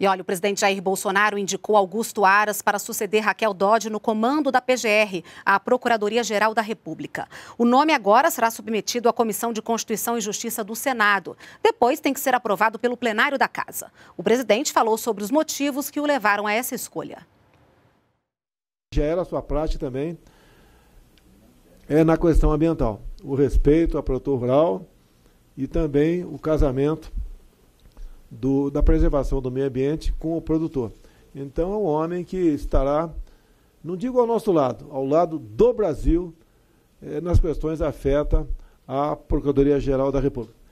E olha, o presidente Jair Bolsonaro indicou Augusto Aras para suceder Raquel Dodge no comando da PGR, a Procuradoria-Geral da República. O nome agora será submetido à Comissão de Constituição e Justiça do Senado. Depois tem que ser aprovado pelo plenário da Casa. O presidente falou sobre os motivos que o levaram a essa escolha. Já era sua prática também é na questão ambiental. O respeito à produtor rural e também o casamento do, da preservação do meio ambiente com o produtor. Então é um homem que estará, não digo ao nosso lado, ao lado do Brasil, eh, nas questões que afeta a Procuradoria-Geral da República.